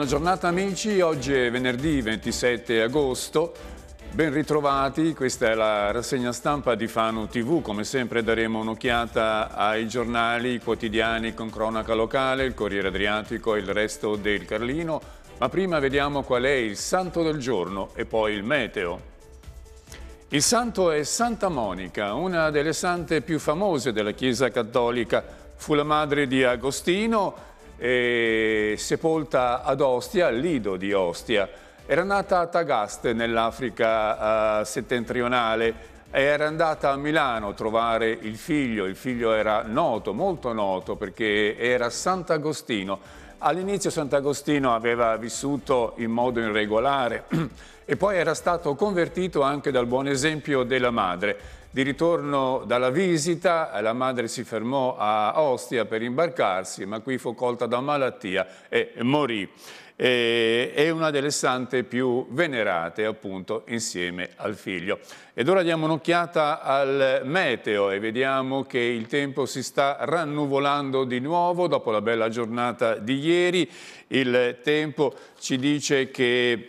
Buona giornata amici, oggi è venerdì 27 agosto, ben ritrovati, questa è la rassegna stampa di Fano TV, come sempre daremo un'occhiata ai giornali quotidiani con cronaca locale, il Corriere Adriatico e il resto del Carlino, ma prima vediamo qual è il santo del giorno e poi il meteo. Il santo è Santa Monica, una delle sante più famose della Chiesa Cattolica, fu la madre di Agostino e sepolta ad Ostia, al Lido di Ostia. Era nata a Tagaste nell'Africa eh, settentrionale, era andata a Milano a trovare il figlio, il figlio era noto, molto noto perché era Sant'Agostino. All'inizio Sant'Agostino aveva vissuto in modo irregolare e poi era stato convertito anche dal buon esempio della madre. Di ritorno dalla visita, la madre si fermò a Ostia per imbarcarsi, ma qui fu colta da malattia e morì. E, è una delle sante più venerate appunto insieme al figlio. Ed ora diamo un'occhiata al meteo e vediamo che il tempo si sta rannuvolando di nuovo dopo la bella giornata di ieri. Il tempo ci dice che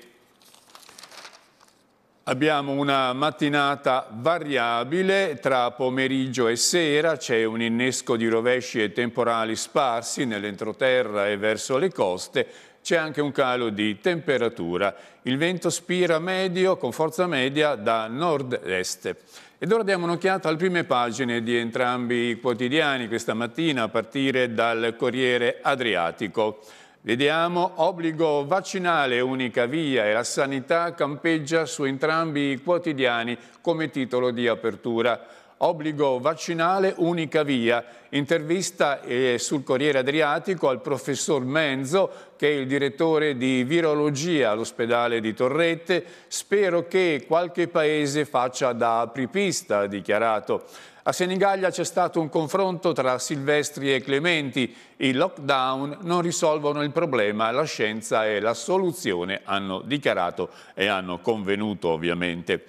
Abbiamo una mattinata variabile, tra pomeriggio e sera c'è un innesco di rovesci e temporali sparsi nell'entroterra e verso le coste, c'è anche un calo di temperatura. Il vento spira medio con forza media da nord-est. Ed ora diamo un'occhiata alle prime pagine di entrambi i quotidiani questa mattina a partire dal Corriere Adriatico. Vediamo obbligo vaccinale unica via e la sanità campeggia su entrambi i quotidiani come titolo di apertura. Obbligo vaccinale unica via. Intervista eh, sul Corriere Adriatico al professor Menzo, che è il direttore di virologia all'ospedale di Torrette. Spero che qualche paese faccia da apripista, ha dichiarato. A Senigallia c'è stato un confronto tra Silvestri e Clementi. I lockdown non risolvono il problema, la scienza è la soluzione, hanno dichiarato e hanno convenuto ovviamente.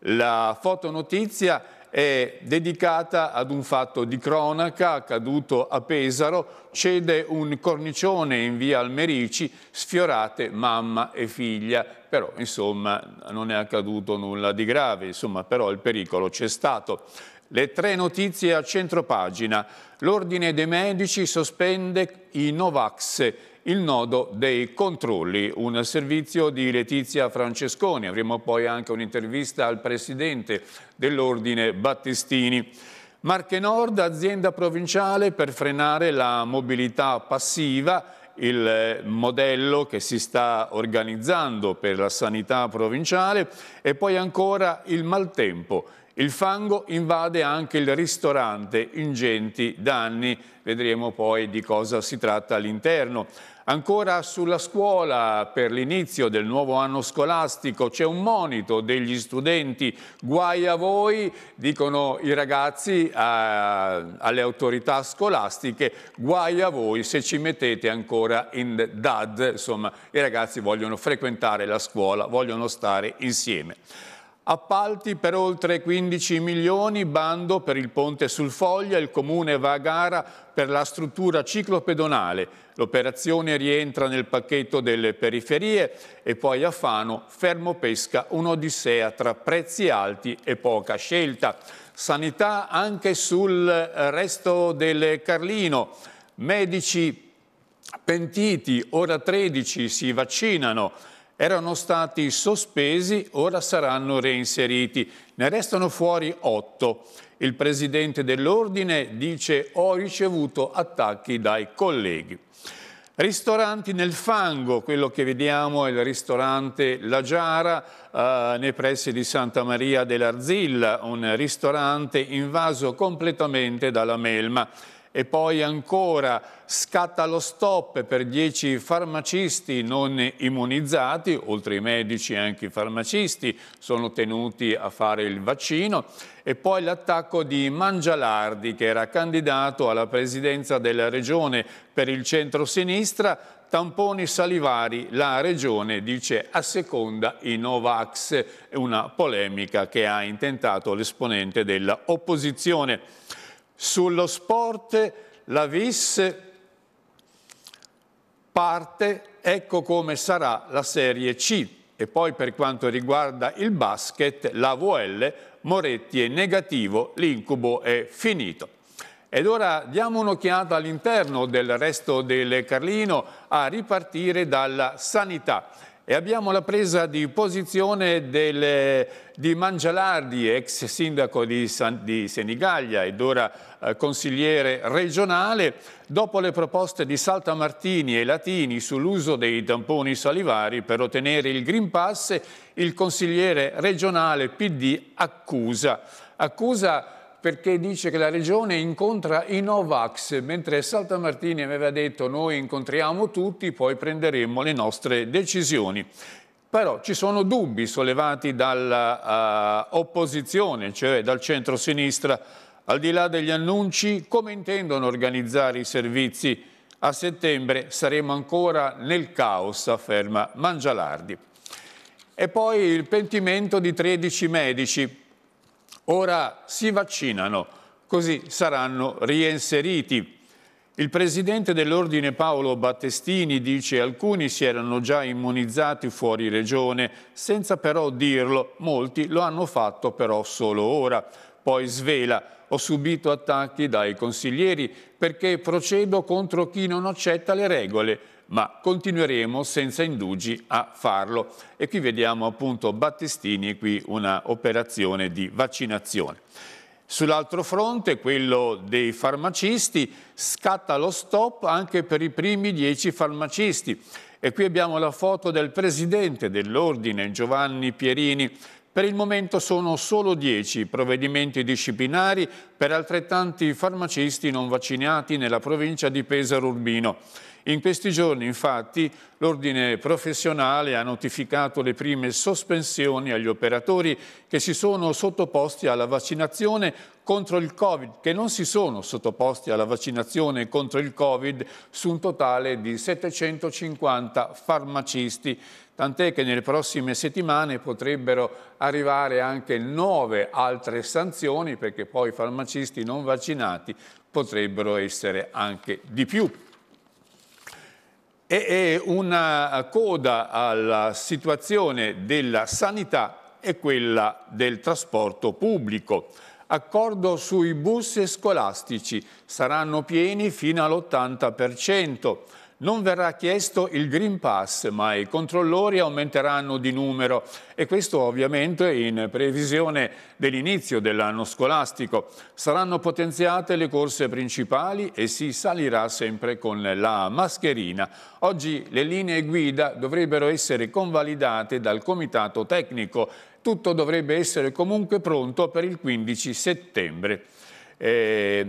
La fotonotizia è dedicata ad un fatto di cronaca accaduto a Pesaro. Cede un cornicione in via Almerici, sfiorate mamma e figlia. Però, insomma, non è accaduto nulla di grave, insomma, però il pericolo c'è stato. Le tre notizie a centro pagina. L'ordine dei medici sospende i Novax, il nodo dei controlli, un servizio di Letizia Francesconi. Avremo poi anche un'intervista al presidente dell'ordine Battistini. Marche Nord, azienda provinciale per frenare la mobilità passiva, il modello che si sta organizzando per la sanità provinciale e poi ancora il maltempo il fango invade anche il ristorante, ingenti danni, vedremo poi di cosa si tratta all'interno. Ancora sulla scuola, per l'inizio del nuovo anno scolastico, c'è un monito degli studenti. Guai a voi, dicono i ragazzi a, alle autorità scolastiche, guai a voi se ci mettete ancora in DAD. Insomma, i ragazzi vogliono frequentare la scuola, vogliono stare insieme. Appalti per oltre 15 milioni, bando per il ponte sul Foglia, il comune va a gara per la struttura ciclopedonale. L'operazione rientra nel pacchetto delle periferie e poi a Fano, fermo pesca, un'odissea tra prezzi alti e poca scelta. Sanità anche sul eh, resto del Carlino. Medici pentiti, ora 13, si vaccinano erano stati sospesi, ora saranno reinseriti. Ne restano fuori otto. Il presidente dell'Ordine dice ho ricevuto attacchi dai colleghi. Ristoranti nel fango, quello che vediamo è il ristorante La Giara eh, nei pressi di Santa Maria dell'Arzilla, un ristorante invaso completamente dalla melma e poi ancora scatta lo stop per 10 farmacisti non immunizzati, oltre ai medici anche i farmacisti sono tenuti a fare il vaccino, e poi l'attacco di Mangialardi che era candidato alla presidenza della regione per il centro-sinistra, tamponi salivari, la regione dice a seconda i Novax, una polemica che ha intentato l'esponente dell'opposizione sullo sport la visse parte, ecco come sarà la Serie C. E poi per quanto riguarda il basket, la VL, Moretti è negativo, l'incubo è finito. Ed ora diamo un'occhiata all'interno del resto del Carlino a ripartire dalla sanità e abbiamo la presa di posizione del, di Mangialardi, ex sindaco di, San, di Senigallia ed ora eh, consigliere regionale, dopo le proposte di Saltamartini e Latini sull'uso dei tamponi salivari per ottenere il Green Pass, il consigliere regionale PD accusa. Accusa perché dice che la regione incontra i Novax, mentre Saltamartini aveva detto noi incontriamo tutti, poi prenderemo le nostre decisioni. Però ci sono dubbi sollevati dall'opposizione, eh, uh, cioè dal centro-sinistra, al di là degli annunci, come intendono organizzare i servizi? A settembre saremo ancora nel caos, afferma Mangialardi. E poi il pentimento di 13 medici, Ora si vaccinano, così saranno riinseriti. Il presidente dell'Ordine Paolo Battestini dice che alcuni si erano già immunizzati fuori regione, senza però dirlo, molti lo hanno fatto però solo ora. Poi svela, ho subito attacchi dai consiglieri perché procedo contro chi non accetta le regole ma continueremo senza indugi a farlo. E qui vediamo appunto Battistini, e qui una operazione di vaccinazione. Sull'altro fronte, quello dei farmacisti, scatta lo stop anche per i primi dieci farmacisti. E qui abbiamo la foto del presidente dell'Ordine, Giovanni Pierini, per il momento sono solo 10 provvedimenti disciplinari per altrettanti farmacisti non vaccinati nella provincia di Pesaro Urbino. In questi giorni, infatti, l'ordine professionale ha notificato le prime sospensioni agli operatori che si sono sottoposti alla vaccinazione contro il Covid, che non si sono sottoposti alla vaccinazione contro il Covid su un totale di 750 farmacisti, tant'è che nelle prossime settimane potrebbero arrivare anche nove altre sanzioni, perché poi i farmacisti non vaccinati potrebbero essere anche di più e è una coda alla situazione della sanità e quella del trasporto pubblico. Accordo sui bus scolastici, saranno pieni fino all'80% non verrà chiesto il Green Pass, ma i controllori aumenteranno di numero e questo ovviamente in previsione dell'inizio dell'anno scolastico. Saranno potenziate le corse principali e si salirà sempre con la mascherina. Oggi le linee guida dovrebbero essere convalidate dal Comitato Tecnico. Tutto dovrebbe essere comunque pronto per il 15 settembre. Eh,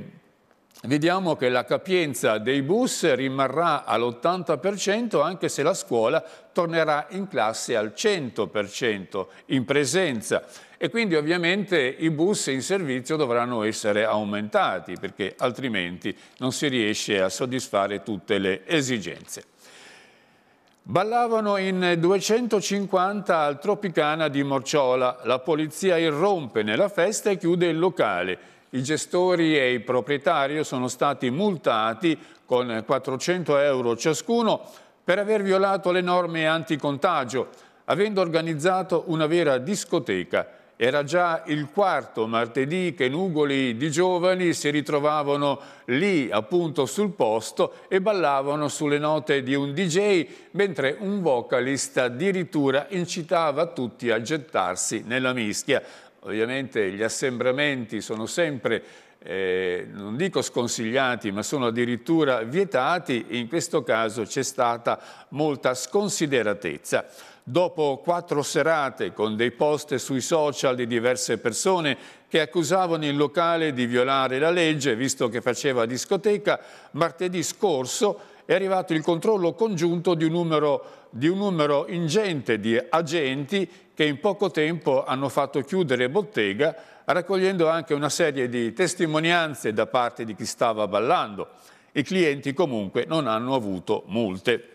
vediamo che la capienza dei bus rimarrà all'80% anche se la scuola tornerà in classe al 100% in presenza e quindi ovviamente i bus in servizio dovranno essere aumentati perché altrimenti non si riesce a soddisfare tutte le esigenze. Ballavano in 250 al Tropicana di Morciola. La polizia irrompe nella festa e chiude il locale. I gestori e il proprietario sono stati multati con 400 euro ciascuno per aver violato le norme anticontagio, avendo organizzato una vera discoteca. Era già il quarto martedì che nugoli di giovani si ritrovavano lì, appunto sul posto, e ballavano sulle note di un DJ, mentre un vocalista addirittura incitava tutti a gettarsi nella mischia. Ovviamente gli assembramenti sono sempre, eh, non dico sconsigliati, ma sono addirittura vietati. In questo caso c'è stata molta sconsideratezza. Dopo quattro serate con dei post sui social di diverse persone che accusavano il locale di violare la legge, visto che faceva discoteca, martedì scorso è arrivato il controllo congiunto di un numero, di un numero ingente di agenti che in poco tempo hanno fatto chiudere bottega, raccogliendo anche una serie di testimonianze da parte di chi stava ballando. I clienti comunque non hanno avuto multe.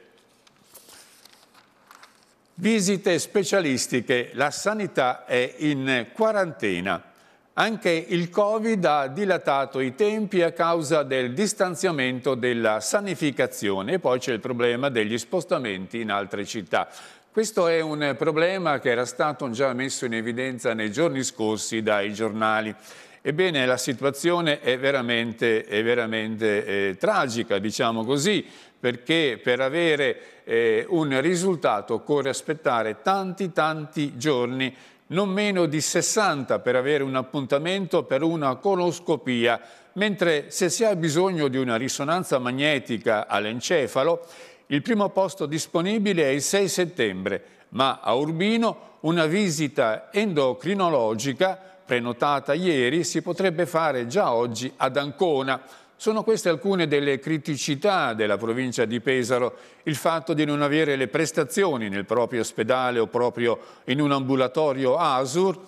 Visite specialistiche, la sanità è in quarantena. Anche il Covid ha dilatato i tempi a causa del distanziamento della sanificazione e poi c'è il problema degli spostamenti in altre città. Questo è un problema che era stato già messo in evidenza nei giorni scorsi dai giornali. Ebbene, la situazione è veramente, è veramente eh, tragica, diciamo così, perché per avere eh, un risultato occorre aspettare tanti, tanti giorni non meno di 60 per avere un appuntamento per una coloscopia, mentre se si ha bisogno di una risonanza magnetica all'encefalo, il primo posto disponibile è il 6 settembre, ma a Urbino una visita endocrinologica prenotata ieri si potrebbe fare già oggi ad Ancona, sono queste alcune delle criticità della provincia di Pesaro, il fatto di non avere le prestazioni nel proprio ospedale o proprio in un ambulatorio ASUR,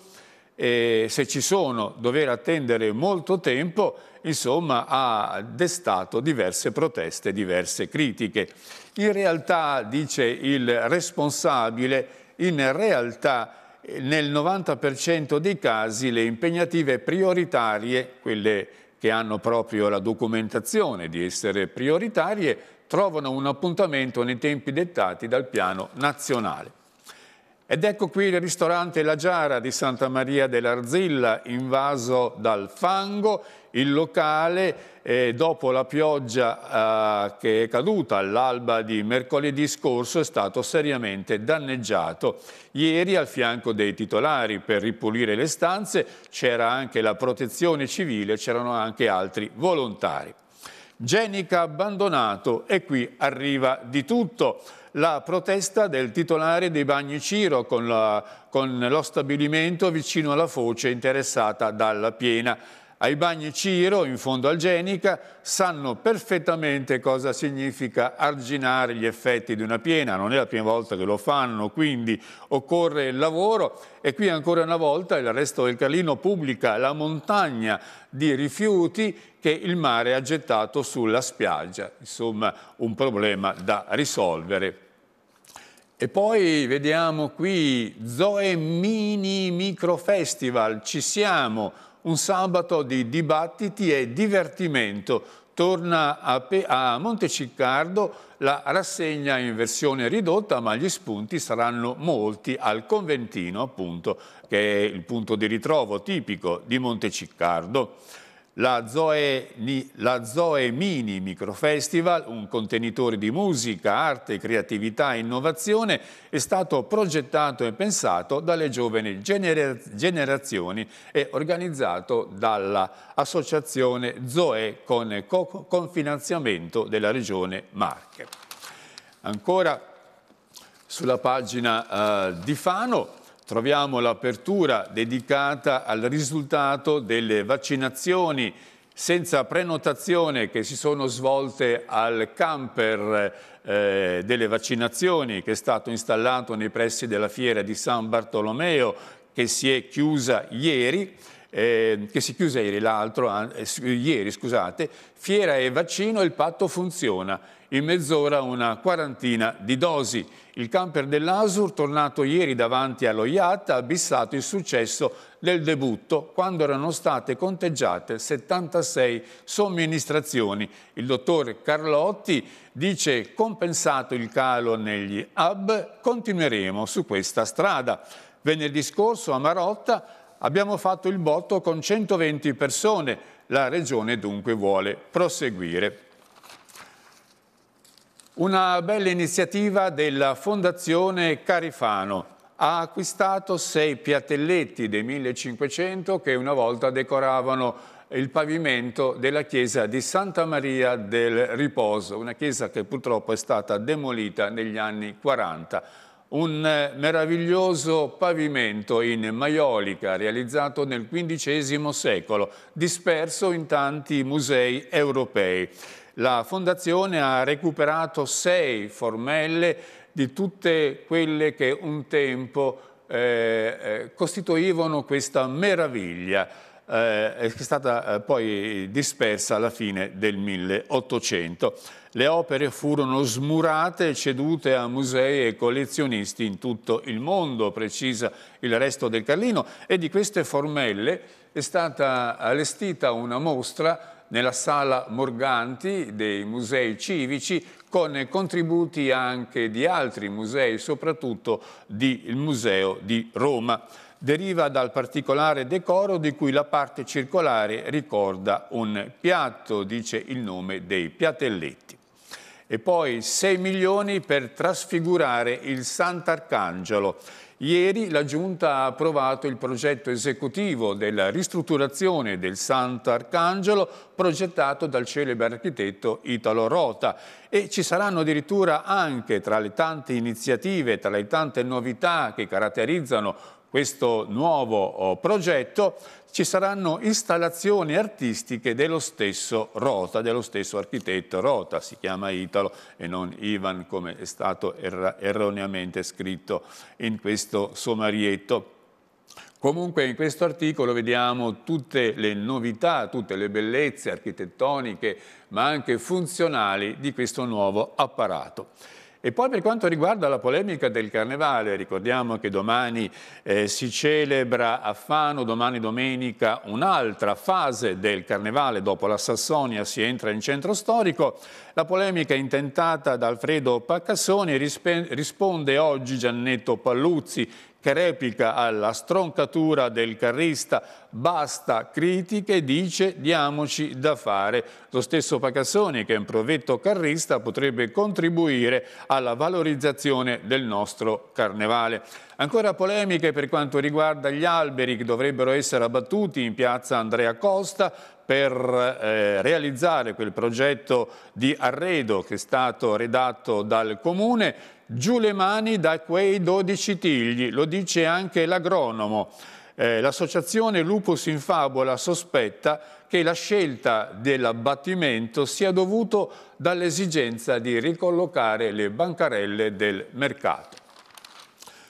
e se ci sono dover attendere molto tempo, insomma ha destato diverse proteste, diverse critiche. In realtà, dice il responsabile, in realtà nel 90% dei casi le impegnative prioritarie, quelle che hanno proprio la documentazione di essere prioritarie, trovano un appuntamento nei tempi dettati dal piano nazionale. Ed ecco qui il ristorante La Giara di Santa Maria dell'Arzilla, invaso dal fango. Il locale, eh, dopo la pioggia eh, che è caduta all'alba di mercoledì scorso, è stato seriamente danneggiato. Ieri, al fianco dei titolari per ripulire le stanze, c'era anche la protezione civile, c'erano anche altri volontari. Genica abbandonato e qui arriva di tutto la protesta del titolare dei bagni Ciro con, la, con lo stabilimento vicino alla foce interessata dalla piena ai bagni Ciro, in fondo al Genica, sanno perfettamente cosa significa arginare gli effetti di una piena, non è la prima volta che lo fanno, quindi occorre il lavoro e qui ancora una volta il resto del Carlino pubblica la montagna di rifiuti che il mare ha gettato sulla spiaggia, insomma un problema da risolvere. E poi vediamo qui Zoe Mini Micro Festival, ci siamo, un sabato di dibattiti e divertimento. Torna a, Pe a Monteciccardo la rassegna in versione ridotta, ma gli spunti saranno molti al conventino, appunto, che è il punto di ritrovo tipico di Monteciccardo la Zoe, la Zoe Mini Microfestival, un contenitore di musica, arte, creatività e innovazione, è stato progettato e pensato dalle giovani generazioni e organizzato dall'associazione Zoe con finanziamento della regione Marche. Ancora sulla pagina eh, di Fano, troviamo l'apertura dedicata al risultato delle vaccinazioni senza prenotazione che si sono svolte al camper eh, delle vaccinazioni che è stato installato nei pressi della fiera di San Bartolomeo che si è chiusa ieri. Eh, che si chiuse ieri, eh, ieri scusate, Fiera e vaccino, il patto funziona in mezz'ora una quarantina di dosi. Il camper dell'Asur, tornato ieri davanti allo IAT, ha bissato il successo del debutto quando erano state conteggiate 76 somministrazioni. Il dottor Carlotti dice compensato il calo negli hub, continueremo su questa strada. Venerdì scorso a Marotta abbiamo fatto il botto con 120 persone, la Regione dunque vuole proseguire. Una bella iniziativa della Fondazione Carifano. Ha acquistato sei piattelletti dei 1500 che una volta decoravano il pavimento della chiesa di Santa Maria del Riposo, una chiesa che purtroppo è stata demolita negli anni 40. Un eh, meraviglioso pavimento in maiolica realizzato nel XV secolo, disperso in tanti musei europei. La fondazione ha recuperato sei formelle di tutte quelle che un tempo eh, eh costituivano questa meraviglia eh, che è stata eh, poi dispersa alla fine del 1800. Le opere furono smurate e cedute a musei e collezionisti in tutto il mondo, precisa il resto del Carlino, e di queste formelle è stata allestita una mostra nella sala Morganti dei musei civici con contributi anche di altri musei, soprattutto del Museo di Roma. Deriva dal particolare decoro di cui la parte circolare ricorda un piatto, dice il nome dei piatelletti. E poi 6 milioni per trasfigurare il Sant'Arcangelo, Ieri la Giunta ha approvato il progetto esecutivo della ristrutturazione del Sant'Arcangelo progettato dal celebre architetto Italo Rota e ci saranno addirittura anche tra le tante iniziative, tra le tante novità che caratterizzano questo nuovo oh, progetto ci saranno installazioni artistiche dello stesso Rota, dello stesso architetto Rota, si chiama Italo e non Ivan come è stato er erroneamente scritto in questo sommarietto. Comunque in questo articolo vediamo tutte le novità, tutte le bellezze architettoniche ma anche funzionali di questo nuovo apparato. E poi per quanto riguarda la polemica del carnevale, ricordiamo che domani eh, si celebra a Fano, domani domenica un'altra fase del carnevale, dopo la Sassonia si entra in centro storico, la polemica intentata da Alfredo Paccassoni risponde oggi Giannetto Palluzzi, che replica alla stroncatura del carrista basta critiche, dice diamoci da fare. Lo stesso Pacassoni, che è un provetto carrista, potrebbe contribuire alla valorizzazione del nostro carnevale. Ancora polemiche per quanto riguarda gli alberi che dovrebbero essere abbattuti in piazza Andrea Costa, per eh, realizzare quel progetto di arredo che è stato redatto dal Comune, giù le mani da quei 12 tigli, lo dice anche l'agronomo. Eh, L'associazione Lupus in Fabola sospetta che la scelta dell'abbattimento sia dovuta dall'esigenza di ricollocare le bancarelle del mercato.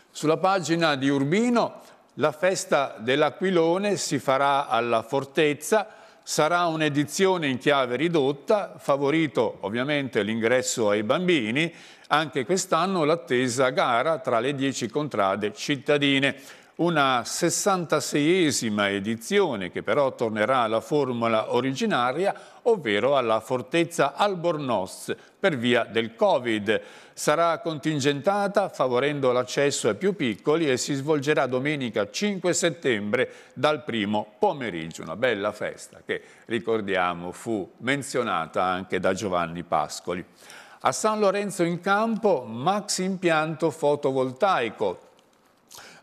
Sulla pagina di Urbino la festa dell'Aquilone si farà alla Fortezza, Sarà un'edizione in chiave ridotta, favorito ovviamente l'ingresso ai bambini, anche quest'anno l'attesa gara tra le 10 contrade cittadine una 66esima edizione che però tornerà alla formula originaria, ovvero alla fortezza Albornoz per via del Covid. Sarà contingentata favorendo l'accesso ai più piccoli e si svolgerà domenica 5 settembre dal primo pomeriggio, una bella festa che ricordiamo fu menzionata anche da Giovanni Pascoli. A San Lorenzo in Campo, max impianto fotovoltaico,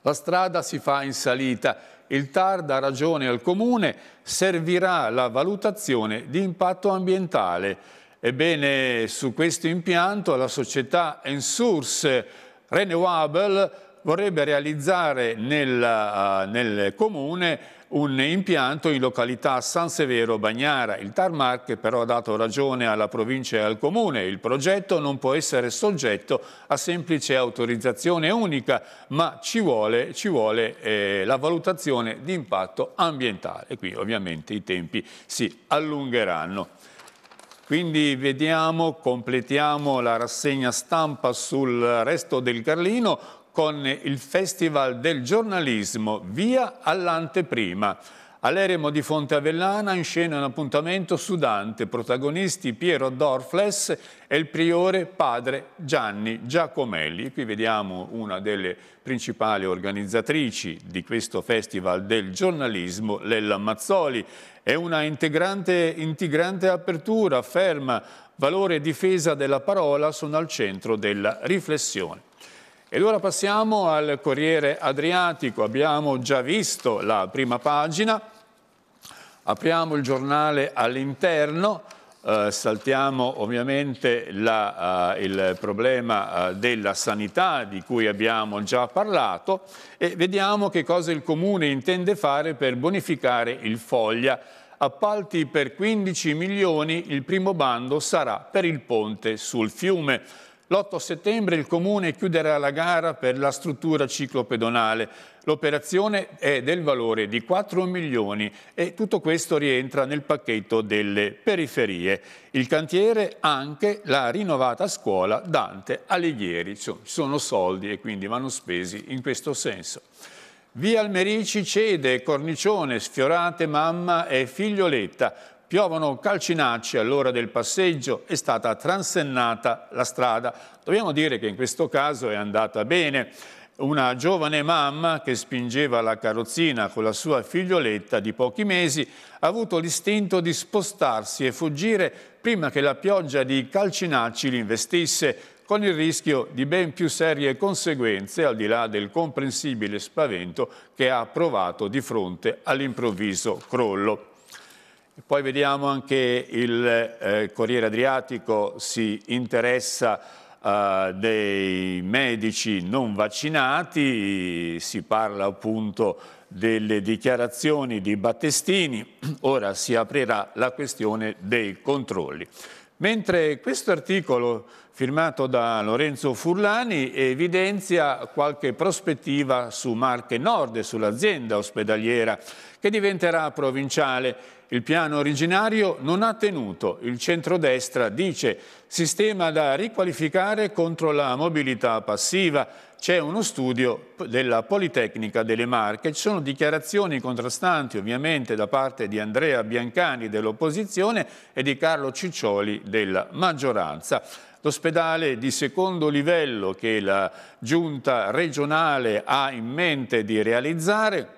la strada si fa in salita. Il TAR dà ragione al Comune, servirà la valutazione di impatto ambientale. Ebbene, su questo impianto la società Ensource Renewable vorrebbe realizzare nel, eh, nel Comune un impianto in località San Severo Bagnara. Il Tarmac però ha dato ragione alla provincia e al comune, il progetto non può essere soggetto a semplice autorizzazione unica, ma ci vuole, ci vuole eh, la valutazione di impatto ambientale. qui ovviamente i tempi si allungheranno. Quindi vediamo, completiamo la rassegna stampa sul resto del Carlino con il Festival del giornalismo, via all'anteprima. All'eremo di Fonte Avellana in scena un appuntamento su Dante, protagonisti Piero Dorfles e il priore padre Gianni Giacomelli. Qui vediamo una delle principali organizzatrici di questo festival del giornalismo, Lella Mazzoli. È una integrante, integrante apertura, ferma, valore e difesa della parola sono al centro della riflessione. Ed ora passiamo al Corriere Adriatico, abbiamo già visto la prima pagina, apriamo il giornale all'interno, eh, saltiamo ovviamente la, eh, il problema eh, della sanità di cui abbiamo già parlato e vediamo che cosa il Comune intende fare per bonificare il Foglia. Appalti per 15 milioni, il primo bando sarà per il ponte sul fiume. L'8 settembre il Comune chiuderà la gara per la struttura ciclopedonale. L'operazione è del valore di 4 milioni e tutto questo rientra nel pacchetto delle periferie. Il cantiere anche la rinnovata scuola Dante Alighieri. Insomma, sono soldi e quindi vanno spesi in questo senso. Via Almerici cede, cornicione, sfiorate mamma e figlioletta. Piovono calcinacci all'ora del passeggio, è stata transennata la strada. Dobbiamo dire che in questo caso è andata bene. Una giovane mamma che spingeva la carrozzina con la sua figlioletta di pochi mesi ha avuto l'istinto di spostarsi e fuggire prima che la pioggia di calcinacci l'investisse con il rischio di ben più serie conseguenze al di là del comprensibile spavento che ha provato di fronte all'improvviso crollo. Poi vediamo anche il eh, Corriere Adriatico si interessa eh, dei medici non vaccinati, si parla appunto delle dichiarazioni di Battestini, ora si aprirà la questione dei controlli. Mentre questo articolo firmato da Lorenzo Furlani, evidenzia qualche prospettiva su Marche Nord e sull'azienda ospedaliera che diventerà provinciale. Il piano originario non ha tenuto. Il centrodestra dice sistema da riqualificare contro la mobilità passiva. C'è uno studio della Politecnica delle Marche. Ci sono dichiarazioni contrastanti ovviamente da parte di Andrea Biancani dell'opposizione e di Carlo Ciccioli della maggioranza. L'ospedale di secondo livello che la giunta regionale ha in mente di realizzare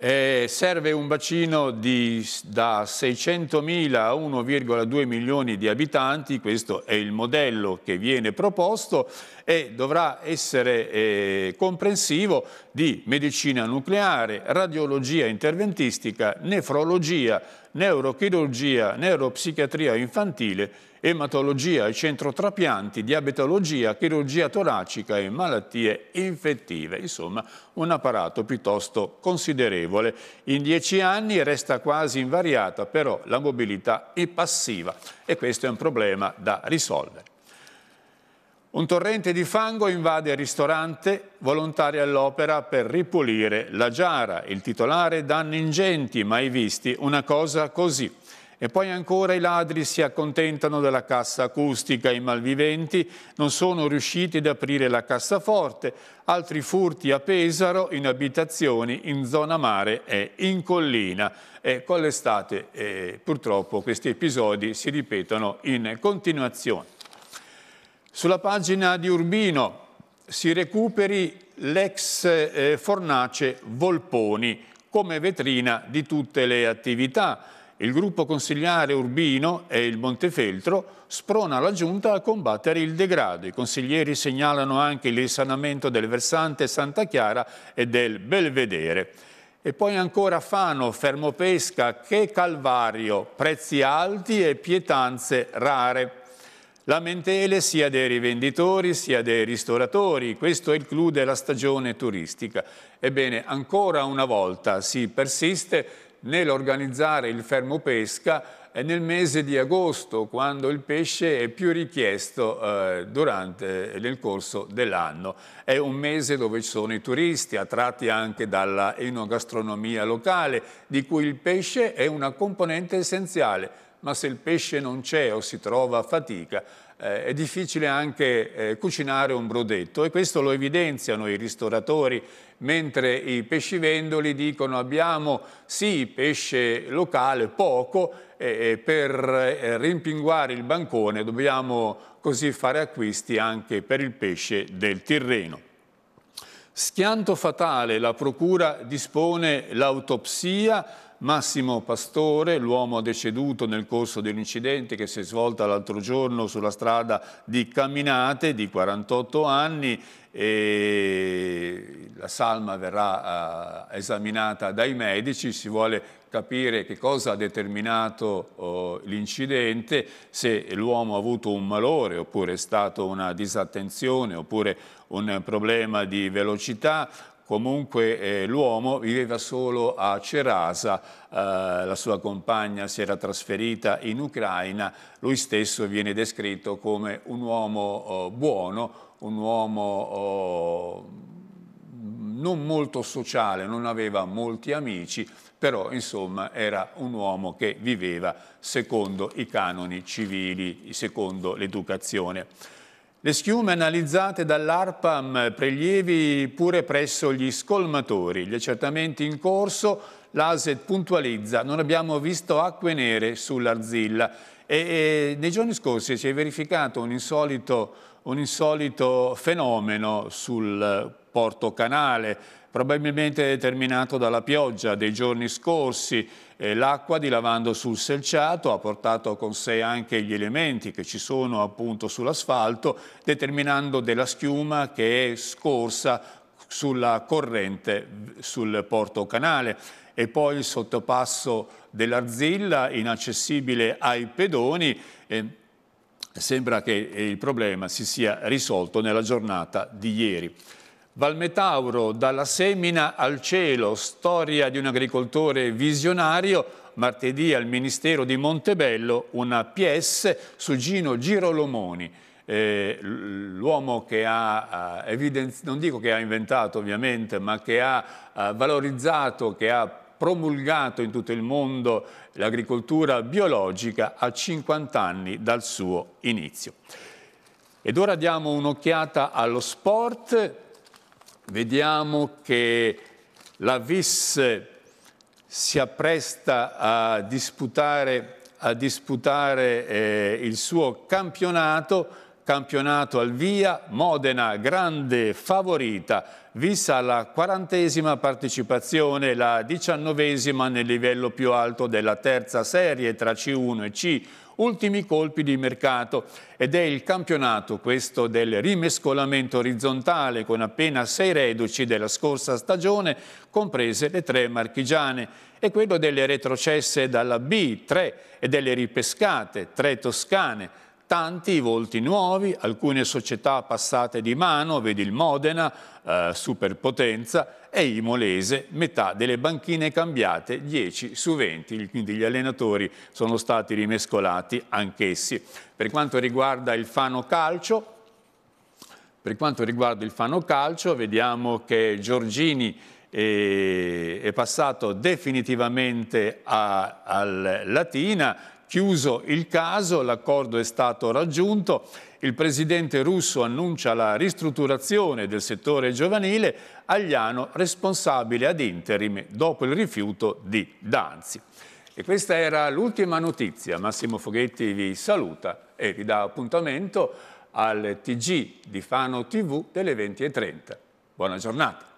eh, serve un bacino di, da 600.000 a 1,2 milioni di abitanti, questo è il modello che viene proposto e dovrà essere eh, comprensivo di medicina nucleare, radiologia interventistica, nefrologia, neurochirurgia, neuropsichiatria infantile, ematologia e centro trapianti, diabetologia, chirurgia toracica e malattie infettive. Insomma, un apparato piuttosto considerevole. In dieci anni resta quasi invariata però la mobilità è passiva e questo è un problema da risolvere. Un torrente di fango invade il ristorante, volontari all'opera per ripulire la giara. Il titolare danni ingenti, mai visti una cosa così. E poi ancora i ladri si accontentano della cassa acustica, i malviventi non sono riusciti ad aprire la cassaforte, altri furti a Pesaro, in abitazioni, in zona mare e in collina. E con l'estate eh, purtroppo questi episodi si ripetono in continuazione. Sulla pagina di Urbino si recuperi l'ex eh, fornace Volponi come vetrina di tutte le attività. Il gruppo consigliare Urbino e il Montefeltro sprona la giunta a combattere il degrado. I consiglieri segnalano anche il risanamento del versante Santa Chiara e del Belvedere. E poi ancora Fano, Fermo Pesca, che Calvario, prezzi alti e pietanze rare lamentele sia dei rivenditori sia dei ristoratori. Questo include la stagione turistica. Ebbene, ancora una volta si persiste nell'organizzare il fermo pesca eh, nel mese di agosto, quando il pesce è più richiesto eh, durante, nel corso dell'anno. È un mese dove ci sono i turisti, attratti anche dalla enogastronomia locale, di cui il pesce è una componente essenziale ma se il pesce non c'è o si trova a fatica, eh, è difficile anche eh, cucinare un brodetto e questo lo evidenziano i ristoratori, mentre i pescivendoli dicono abbiamo sì pesce locale, poco, e, e per eh, rimpinguare il bancone dobbiamo così fare acquisti anche per il pesce del Tirreno. Schianto fatale, la procura dispone l'autopsia Massimo Pastore, l'uomo deceduto nel corso dell'incidente che si è svolta l'altro giorno sulla strada di Camminate, di 48 anni, e la salma verrà eh, esaminata dai medici, si vuole capire che cosa ha determinato oh, l'incidente, se l'uomo ha avuto un malore oppure è stata una disattenzione oppure un problema di velocità, comunque eh, l'uomo viveva solo a Cerasa, eh, la sua compagna si era trasferita in Ucraina, lui stesso viene descritto come un uomo oh, buono, un uomo oh, non molto sociale, non aveva molti amici, però insomma era un uomo che viveva secondo i canoni civili, secondo l'educazione. Le schiume analizzate dall'ARPAM prelievi pure presso gli scolmatori. Gli accertamenti in corso, l'ASET puntualizza, non abbiamo visto acque nere sull'Arzilla. E, e, nei giorni scorsi si è verificato un insolito, un insolito fenomeno sul porto canale, probabilmente determinato dalla pioggia dei giorni scorsi eh, l'acqua dilavando sul selciato, ha portato con sé anche gli elementi che ci sono appunto sull'asfalto, determinando della schiuma che è scorsa sulla corrente sul porto canale e poi il sottopasso dell'Arzilla inaccessibile ai pedoni eh, sembra che il problema si sia risolto nella giornata di ieri. Valmetauro, dalla semina al cielo, storia di un agricoltore visionario, martedì al Ministero di Montebello una PS su Gino Girolomoni. Eh, l'uomo che ha eh, evidenziato, non dico che ha inventato ovviamente, ma che ha eh, valorizzato, che ha promulgato in tutto il mondo l'agricoltura biologica a 50 anni dal suo inizio. Ed ora diamo un'occhiata allo sport, vediamo che la Vis si appresta a disputare, a disputare eh, il suo campionato, campionato al via, Modena grande favorita, Vis la quarantesima partecipazione, la diciannovesima nel livello più alto della terza serie tra C1 e C1, ultimi colpi di mercato ed è il campionato questo del rimescolamento orizzontale con appena sei reduci della scorsa stagione, comprese le tre marchigiane, e quello delle retrocesse dalla B, 3, e delle ripescate, 3 toscane, tanti volti nuovi, alcune società passate di mano, vedi il Modena, eh, superpotenza, e il Molese, metà delle banchine cambiate, 10 su 20, quindi gli allenatori sono stati rimescolati anch'essi. Per quanto riguarda il Fano Calcio, per quanto riguarda il Fano Calcio, vediamo che Giorgini eh, è passato definitivamente al Latina, Chiuso il caso, l'accordo è stato raggiunto, il presidente russo annuncia la ristrutturazione del settore giovanile, Agliano responsabile ad interim dopo il rifiuto di Danzi. E questa era l'ultima notizia. Massimo Foghetti vi saluta e vi dà appuntamento al TG di Fano TV delle 20.30. Buona giornata.